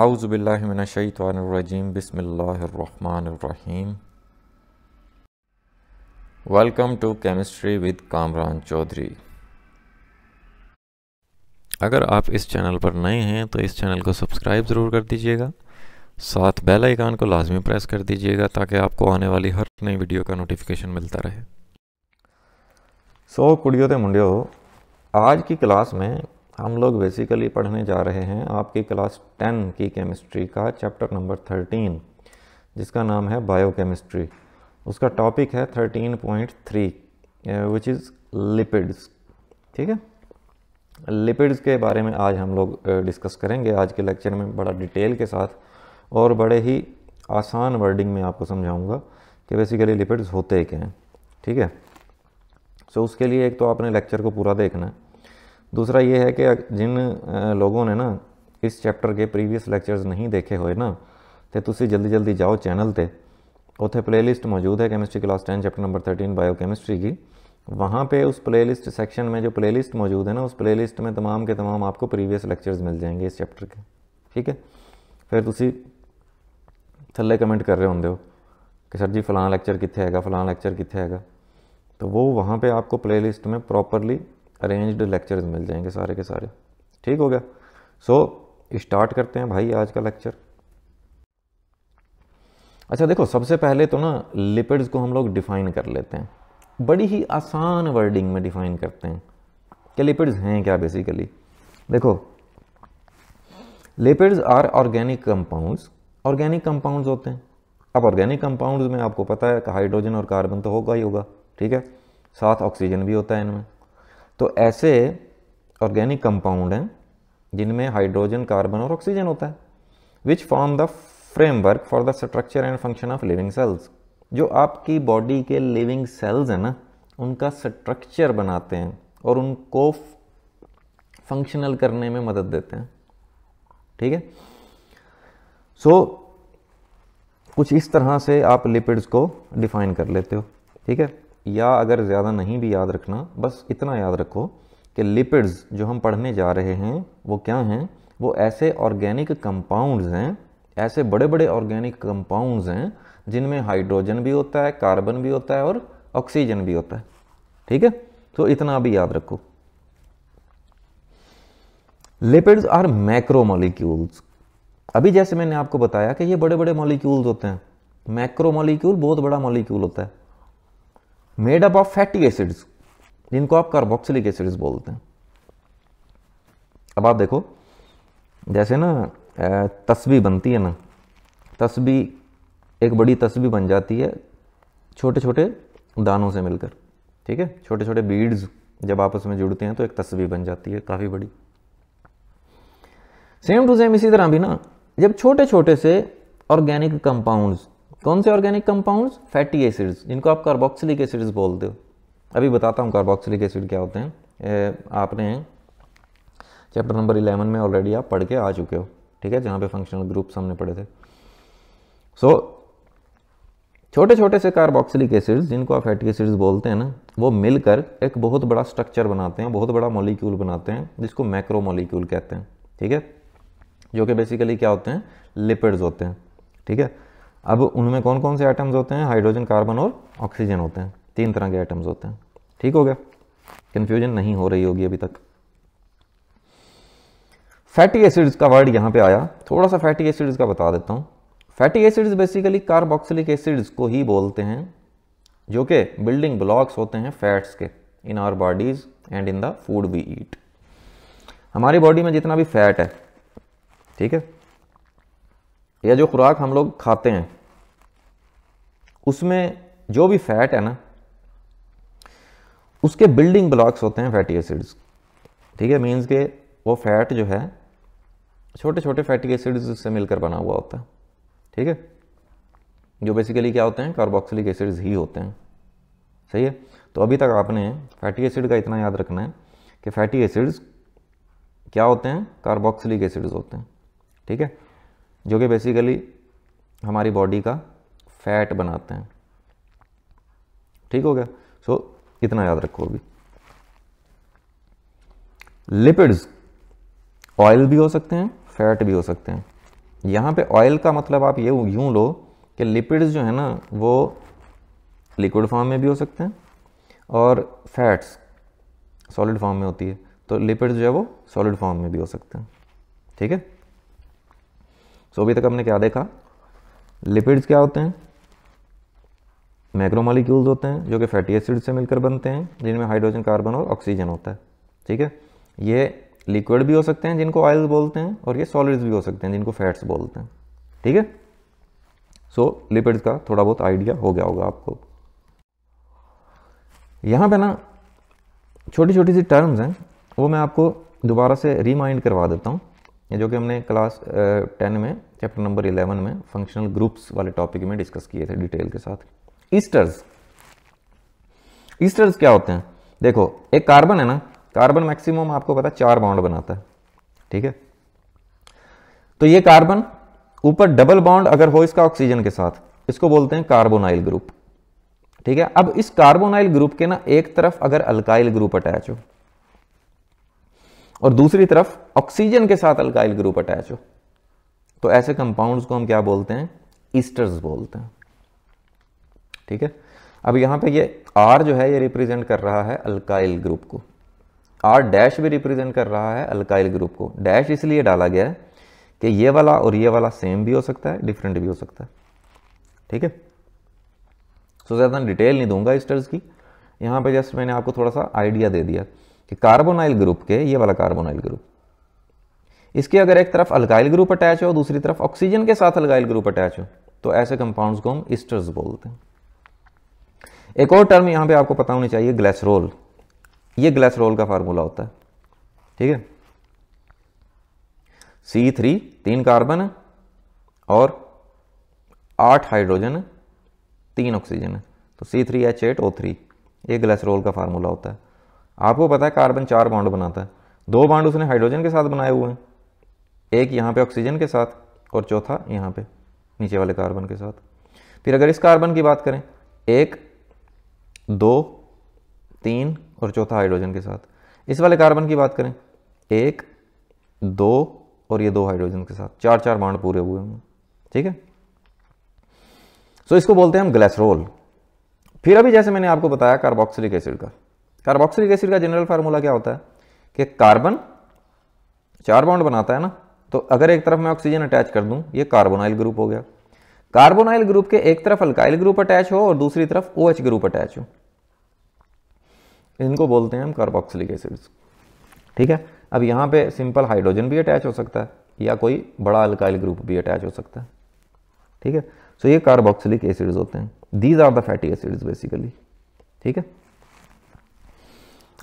आउज़बिल्लिमिनशैतरजीम बसमीम welcome to chemistry with Kamran Chaudhry अगर आप इस चैनल पर नए हैं तो इस चैनल को सब्सक्राइब ज़रूर कर दीजिएगा साथ बेल आइकान को लाजमी प्रेस कर दीजिएगा ताकि आपको आने वाली हर नई वीडियो का नोटिफिकेशन मिलता रहे सो कुड़ियों मुंडियो आज की क्लास में हम लोग बेसिकली पढ़ने जा रहे हैं आपकी क्लास टेन की केमिस्ट्री का चैप्टर नंबर थर्टीन जिसका नाम है बायोकेमिस्ट्री उसका टॉपिक है thirteen point three which is lipids ठीक है लिपिड्स के बारे में आज हम लोग डिस्कस करेंगे आज के लेक्चर में बड़ा डिटेल के साथ और बड़े ही आसान वर्डिंग में आपको समझाऊंगा कि बेसिकली लिपिड्स होते क्या हैं ठीक है सो so, उसके लिए एक तो आपने लेक्चर को पूरा देखना है दूसरा ये है कि जिन लोगों ने ना इस चैप्टर के प्रीवियस ਲੈਕਚਰਸ नहीं देखे हुए ना तो तुम जल्दी जल्दी जाओ चैनल पर उत्थे प्लेलिस्ट मौजूद है chemistry class ten chapter number bio biochemistry की वहाँ पे उस प्लेलिस्ट सेक्शन में जो प्लेलिस्ट मौजूद है ना उस प्लेलिस्ट में तमाम के तमाम आपको प्रीवियस लेक्चर्स मिल जाएंगे इस चैप्टर के ठीक है फिर तुम थले कमेंट कर रहे होंगे हो कि सर जी फलान लेक्चर कितने है फलान लेक्चर कितने है तो वो वहाँ पर आपको प्लेलिस्ट में प्रॉपरली अरेंज्ड लेक्चर्स मिल जाएंगे सारे के सारे ठीक हो गया सो so, स्टार्ट करते हैं भाई आज का लेक्चर अच्छा देखो सबसे पहले तो ना लिपिड्स को हम लोग डिफाइन कर लेते हैं बड़ी ही आसान वर्डिंग में डिफाइन करते हैं क्या लिपिड्स हैं क्या बेसिकली देखो lipids are organic compounds organic compounds होते हैं अब ऑर्गेनिक कंपाउंड्स में आपको पता है कि हाइड्रोजन और कार्बन तो होगा ही होगा ठीक है साथ ऑक्सीजन भी होता है इनमें तो ऐसे ऑर्गेनिक कंपाउंड हैं जिनमें हाइड्रोजन कार्बन और ऑक्सीजन होता है which form the framework for the structure and function of living cells जो आपकी बॉडी के लिविंग सेल्स हैं ना उनका स्ट्रक्चर बनाते हैं और उनको फंक्शनल करने में मदद देते हैं ठीक है सो so, कुछ इस तरह से आप लिपिड्स को डिफाइन कर लेते हो ठीक है या अगर ज़्यादा नहीं भी याद रखना बस इतना याद रखो कि लिपिड्स जो हम पढ़ने जा रहे हैं वो क्या हैं वो ऐसे ऑर्गेनिक कंपाउंड्स हैं ऐसे बड़े बड़े ऑर्गेनिक कंपाउंड्स हैं जिनमें हाइड्रोजन भी होता है कार्बन भी होता है और ऑक्सीजन भी होता है ठीक है तो इतना भी याद रखो लिपिड्स आर मैक्रो मॉलिक्यूल्स अभी जैसे मैंने आपको बताया कि ये बड़े बड़े मॉलिक्यूल्स होते हैं मैक्रो मॉलिक्यूल बहुत बड़ा मॉलिक्यूल होता है made up of fatty acids जिनको आप कार्बोक्सिलिक एसिड्स बोलते हैं अब आप देखो जैसे ना तस्बी बनती है ना तस्बी एक बड़ी तस्बी बन जाती है छोटे छोटे दानों से मिलकर ठीक है छोटे छोटे बीड्स जब आपस में जुड़ते हैं तो एक तस्वीर बन जाती है काफ़ी बड़ी सेम टू सेम इसी तरह भी ना जब छोटे छोटे से ऑर्गेनिक कंपाउंड्स कौन से ऑर्गेनिक कंपाउंड्स फैटी एसिड्स जिनको आप कार्बोक्सिलिक एसिड्स बोलते हो अभी बताता हूँ कार्बोक्सिलिक एसिड क्या होते हैं ए, आपने चैप्टर नंबर इलेवन में ऑलरेडी आप पढ़ के आ चुके हो ठीक है जहाँ पे फंक्शनल ग्रुप्स हमने पढ़े थे सो so, छोटे छोटे से कार्बोक्सिलिक एसिड्स जिनको आप फैटी एसिड्स बोलते हैं ना वो मिलकर एक बहुत बड़ा स्ट्रक्चर बनाते हैं बहुत बड़ा मॉलिक्यूल बनाते हैं जिसको मैक्रो मॉलिक्यूल कहते हैं ठीक है जो कि बेसिकली क्या होते हैं लिपिड्स होते हैं ठीक है अब उनमें कौन कौन से आइटम्स होते हैं हाइड्रोजन कार्बन और ऑक्सीजन होते हैं तीन तरह के आइटम्स होते हैं ठीक हो गया कन्फ्यूजन नहीं हो रही होगी अभी तक फैटी एसिड्स का वर्ड यहाँ पे आया थोड़ा सा फैटी एसिड्स का बता देता हूँ fatty acids basically carboxylic acids को ही बोलते हैं जो कि बिल्डिंग ब्लॉक्स होते हैं फैट्स के in our bodies and in the food we eat हमारी बॉडी में जितना भी फैट है ठीक है या जो खुराक हम लोग खाते हैं उसमें जो भी फैट है ना उसके बिल्डिंग ब्लॉक्स होते हैं फैटी एसिड्स ठीक है मीन्स के वो फैट जो है छोटे छोटे फैटी एसिड्स से मिलकर बना हुआ होता है ठीक है जो बेसिकली क्या होते हैं कार्बोक्सिलिक एसिड्स ही होते हैं सही है तो अभी तक आपने फैटी एसिड का इतना याद रखना है कि फैटी एसिड्स क्या होते हैं कार्बोक्सिलिक एसिड्स होते हैं ठीक है जो कि बेसिकली हमारी बॉडी का फैट बनाते हैं ठीक हो गया सो so, इतना याद रखो अभी लिपिड्स ऑयल भी हो सकते हैं फैट भी हो सकते हैं यहाँ पे ऑयल का मतलब आप ये यूं लो कि लिपिड्स जो है ना वो लिक्विड फॉर्म में भी हो सकते हैं और फैट्स सॉलिड फॉर्म में होती है तो लिपिड्स जो है वो सॉलिड फॉर्म में भी हो सकते हैं ठीक है सो अभी तक हमने क्या देखा लिपिड्स क्या होते हैं मैक्रोमोलिक्यूल्स होते हैं जो कि फैटी एसिड से मिलकर बनते हैं जिनमें हाइड्रोजन कार्बन और ऑक्सीजन होता है ठीक है ये लिक्विड भी हो सकते हैं जिनको ऑयल्स बोलते हैं और ये सॉलिड्स भी हो सकते हैं जिनको फैट्स बोलते हैं ठीक है सो लिपिड्स का थोड़ा बहुत आइडिया हो गया होगा आपको यहाँ पे ना छोटी छोटी सी टर्म्स हैं वो मैं आपको दोबारा से रिमाइंड करवा देता हूँ ये जो कि हमने क्लास टेन में चैप्टर नंबर इलेवन में फंक्शनल ग्रुप्स वाले टॉपिक में डिस्कस किए थे डिटेल के साथ ईस्टर्स ईस्टर्स क्या होते हैं देखो एक कार्बन है ना कार्बन मैक्सिमम आपको पता है चार बाउंड बनाता है ठीक है तो ये कार्बन ऊपर डबल बाउंड अगर हो इसका ऑक्सीजन के साथ इसको बोलते हैं कार्बोनाइल ग्रुप ठीक है अब इस कार्बोनाइल ग्रुप के ना एक तरफ अगर अल्काइल ग्रुप अटैच हो और दूसरी तरफ ऑक्सीजन के साथ अल्काइल ग्रुप अटैच हो तो ऐसे कंपाउंड्स को हम क्या बोलते हैं ईस्टर्स बोलते हैं ठीक है अब यहां पे ये आर जो है ये रिप्रेजेंट कर रहा है अल्काइल ग्रुप को आर डैश भी रिप्रेजेंट कर रहा है अल्काइल ग्रुप को डैश इसलिए डाला गया है कि ये वाला और ये वाला सेम भी हो सकता है डिफरेंट भी हो सकता है ठीक है सो ज़्यादा डिटेल नहीं दूंगा ईस्टर्स की यहां पे जस्ट मैंने आपको थोड़ा सा आइडिया दे दिया कार्बोनाइल ग्रुप के ये वाला कार्बोनाइल ग्रुप इसके अगर एक तरफ अल्काइल ग्रुप अटैच हो दूसरी तरफ ऑक्सीजन के साथ अल्काइल ग्रुप अटैच हो तो ऐसे कंपाउंड्स को हम इस्टर्स बोलते हैं एक और टर्म यहां पे आपको पता होनी चाहिए ग्लेसरोल ये ग्लेसरोल का फार्मूला होता है ठीक है सी थ्री तीन कार्बन है और आठ हाइड्रोजन है तीन ऑक्सीजन है तो C three H eight O three ये ग्लेसरोल का फार्मूला होता है आपको पता है कार्बन चार बाउंड बनाता है दो बाउंड उसने हाइड्रोजन के साथ बनाए हुए हैं एक यहाँ पे ऑक्सीजन के साथ और चौथा यहाँ पे नीचे वाले कार्बन के साथ फिर अगर इस कार्बन की बात करें एक दो तीन और चौथा हाइड्रोजन के साथ इस वाले कार्बन की बात करें एक दो और ये दो हाइड्रोजन के साथ चार चार बाउंड पूरे हुए होंगे ठीक है सो इसको बोलते हैं हम ग्लेसरोल फिर अभी जैसे मैंने आपको बताया कार्बोक्सिलिक एसिड का कार्बोक्सिलिक एसिड का जनरल फार्मूला क्या होता है कि कार्बन चार बाउंड बनाता है ना तो अगर एक तरफ मैं ऑक्सीजन अटैच कर दूं ये कार्बोनाइल ग्रुप हो गया कार्बोनाइल ग्रुप के एक तरफ अल्काइल ग्रुप अटैच हो और दूसरी तरफ ओ OH ग्रुप अटैच हो इनको बोलते हैं हम कार्बोक्सिलिक एसिड्स ठीक है अब यहाँ पे सिंपल हाइड्रोजन भी अटैच हो सकता है या कोई बड़ा अल्काइल ग्रुप भी अटैच हो सकता है ठीक है सो ये कार्बोक्सिलिक एसिड्स होते हैं these are the fatty acids basically ठीक है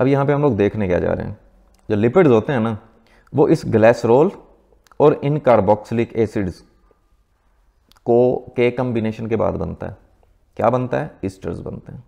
अब यहाँ पे हम लोग देखने क्या जा रहे हैं जो लिपिड्स होते हैं ना वो इस ग्लेसरोल और इन कार्बोक्सिलिक एसिड्स को के कम्बिनेशन के बाद बनता है क्या बनता है ईस्टर्स बनते हैं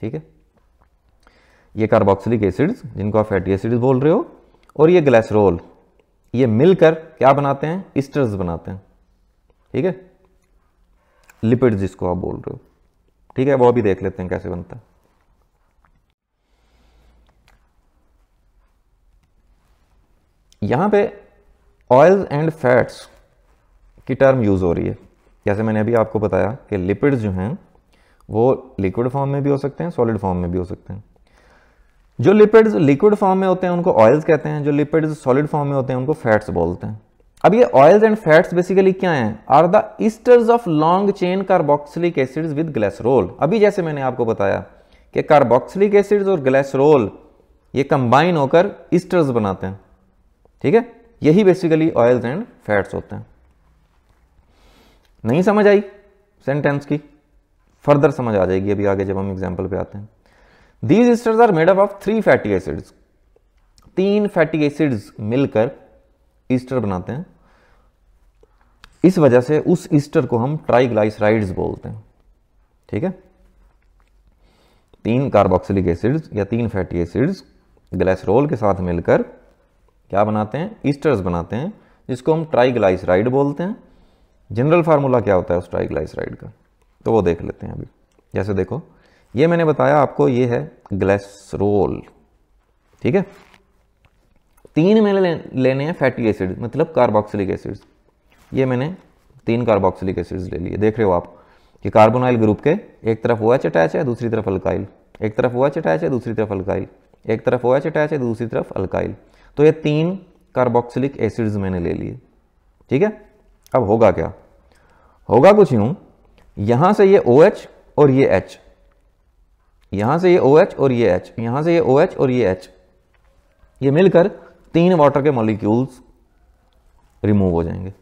ठीक है ये कार्बोक्सिलिक एसिड्स जिनको आप फैटी एसिड्स बोल रहे हो और ये ग्लेसरोल ये मिलकर क्या बनाते हैं ईस्टर्स बनाते हैं ठीक है लिपिड जिसको आप बोल रहे हो ठीक है वो अभी देख लेते हैं कैसे बनता है यहाँ पे ऑयल्स एंड फैट्स की टर्म यूज़ हो रही है जैसे मैंने अभी आपको बताया कि लिपिड्स जो हैं वो लिक्विड फॉर्म में भी हो सकते हैं सॉलिड फॉर्म में भी हो सकते हैं जो लिपिड्स लिक्विड फॉर्म में होते हैं उनको ऑयल्स कहते हैं जो लिपिड्स सॉलिड फॉर्म में होते हैं उनको फैट्स बोलते हैं अब ये ऑयल्स एंड फैट्स बेसिकली क्या हैं are the esters of long chain carboxylic acids with glycerol अभी जैसे मैंने आपको बताया कि कार्बोक्सिलिक एसिड्स और ग्लेसरोल ये कंबाइन होकर ईस्टर्स बनाते हैं ठीक है यही बेसिकली ऑयल्स एंड फैट्स होते हैं नहीं समझ आई सेंटेंस की फर्दर समझ आ जाएगी अभी आगे जब हम एग्जाम्पल पे आते हैं these esters are made up of three fatty acids तीन फैटी एसिड्स मिलकर ईस्टर बनाते हैं इस वजह से उस ईस्टर को हम ट्राइग्लाइसराइड्स बोलते हैं ठीक है तीन कार्बोक्सिलिक एसिड्स या तीन फैटी एसिड्स ग्लाइसरोल के साथ मिलकर क्या बनाते हैं ईस्टर्स बनाते हैं जिसको हम ट्राइग्लाइसराइड बोलते हैं जनरल फार्मूला क्या होता है उस ट्राइग्लाइसराइड का तो वो देख लेते हैं अभी जैसे देखो ये मैंने बताया आपको ये है ग्लेसरोल ठीक है तीन मैंने ले, लेने हैं फैटी एसिड मतलब कार्बोक्सिलिक एसिड्स ये मैंने तीन कार्बोक्सिलिक एसिड्स ले लिए देख रहे हो आप कि कार्बोनाइल ग्रुप के एक तरफ ओएच एच अटैच है दूसरी तरफ अल्काइल एक तरफ ओएच एच अटैच है दूसरी तरफ अल्काइल एक तरफ ओएच एच अटैच है दूसरी तरफ अल्काइल तो ये तीन कार्बोक्सिलिक एसिड्स मैंने ले लिए ठीक है अब होगा क्या होगा कुछ यूं यहां से ये ओ OH और ये एच यहां से ये ओ OH और ये एच यहां से ये ओ OH और ये एच ये मिलकर तीन वाटर के मॉलिक्यूल्स रिमूव हो जाएंगे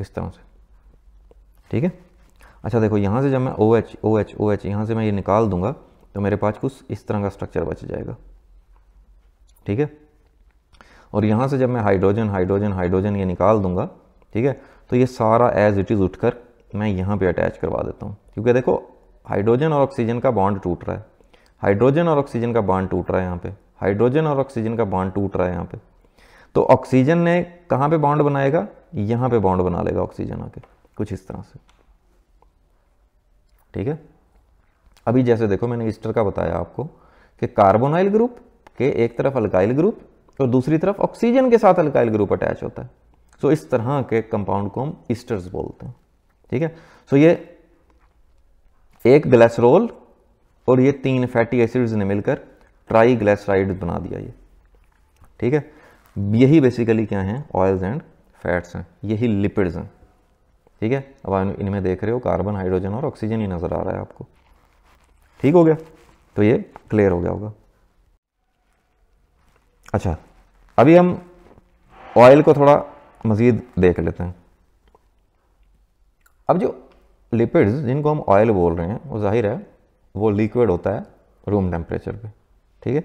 इस तरह से ठीक है अच्छा देखो यहाँ से जब मैं O H O H O H यहाँ से मैं ये निकाल दूंगा तो मेरे पास कुछ इस तरह का स्ट्रक्चर बच जाएगा ठीक है और यहाँ से जब मैं हाइड्रोजन हाइड्रोजन हाइड्रोजन ये निकाल दूंगा ठीक है तो ये सारा एज इट इज़ उठकर मैं यहाँ पे अटैच करवा देता हूँ क्योंकि देखो हाइड्रोजन और ऑक्सीजन का बॉन्ड टूट रहा है हाइड्रोजन और ऑक्सीजन का बॉन्ड टूट रहा है यहाँ पे हाइड्रोजन और ऑक्सीजन का बॉन्ड टूट रहा है यहाँ पे तो ऑक्सीजन ने कहाँ पे बॉन्ड बनाएगा यहाँ पे बॉन्ड बना लेगा ऑक्सीजन आके कुछ इस तरह से ठीक है अभी जैसे देखो मैंने ईस्टर का बताया आपको कि कार्बोनाइल ग्रुप कि एक तरफ अल्काइल ग्रुप और दूसरी तरफ ऑक्सीजन के साथ अल्काइल ग्रुप अटैच होता है सो so, इस तरह के कंपाउंड को हम ईस्टर्स बोलते हैं ठीक है सो so, ये एक ग्लेसरोल और ये तीन फैटी एसिड्स ने मिलकर ट्राई ग्लेसराइड बना दिया ये ठीक है यही बेसिकली क्या हैं ऑयल्स एंड फैट्स हैं यही लिपिड्स हैं ठीक है अब आप इनमें देख रहे हो कार्बन हाइड्रोजन और ऑक्सीजन ही नज़र आ रहा है आपको ठीक हो गया तो ये क्लियर हो गया होगा अच्छा अभी हम ऑयल को थोड़ा मज़ीद देख लेते हैं अब जो लिपिड्स जिनको हम ऑयल बोल रहे हैं वो जाहिर है वो लिक्विड होता है रूम टेम्परेचर पे ठीक है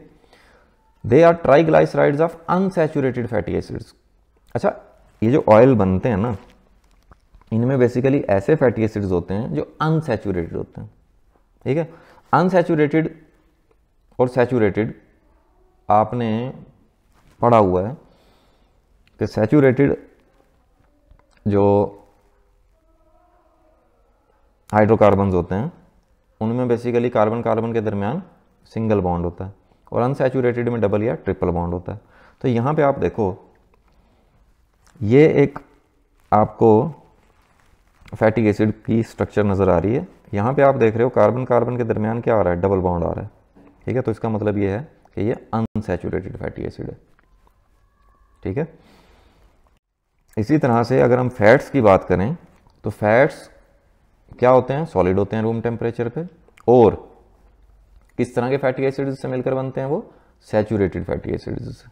they are triglyceride of unsaturated fatty acids अच्छा ये जो ऑयल बनते हैं ना इनमें बेसिकली ऐसे फैटी एसिड्स होते हैं जो अनसेचुरेटेड होते हैं ठीक है अनसेचुरेटेड और सेचुरेटेड आपने पड़ा हुआ है कि सैचुरेटेड जो हाइड्रोकार्बन होते हैं उनमें बेसिकली कार्बन कार्बन के दरमियान सिंगल बॉन्ड होता है और अनसेचूरेटेड में डबल या ट्रिपल बॉन्ड होता है तो यहाँ पे आप देखो ये एक आपको फैटिक एसिड की स्ट्रक्चर नज़र आ रही है यहाँ पे आप देख रहे हो कार्बन कार्बन के दरमियान क्या आ रहा है डबल बॉन्ड आ रहा है ठीक है तो इसका मतलब ये है कि ये अनसेचूरेटेड फैटी एसिड है ठीक है इसी तरह से अगर हम फैट्स की बात करें तो फैट्स क्या होते हैं सॉलिड होते हैं रूम टेम्परेचर पे और किस तरह के फैटी एसिड्स से मिलकर बनते हैं वो सैचुरेटेड फैटी एसिड्स से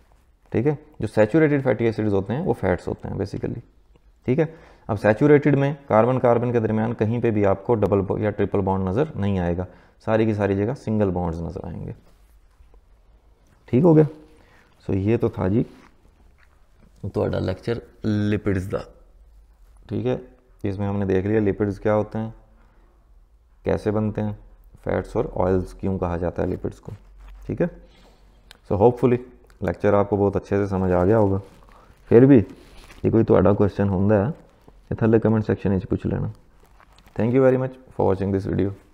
ठीक है जो सैचुरेटेड फैटी एसिड्स होते हैं वो फैट्स होते हैं बेसिकली ठीक है अब सैचुरेटेड में कार्बन कार्बन के दरमियान कहीं पे भी आपको डबल या ट्रिपल बॉन्ड नज़र नहीं आएगा सारी की सारी जगह सिंगल बॉन्ड्स नज़र आएंगे ठीक हो गया सो ये तो था जी ਤੁਹਾਡਾ लैक्चर लिपिड्स का ठीक है इसमें हमने देख लिया लिपिड्स क्या होते हैं कैसे बनते हैं फैट्स और ऑयल्स क्यों कहा जाता है लिपिड्स को ठीक है सो होपफुली लेक्चर आपको बहुत अच्छे से समझ आ गया होगा फिर भी ये कोई थोड़ा क्वेश्चन होंगे ਹੈ थले कमेंट ਕਮੈਂਟ पूछ लेना thank you very much for watching this video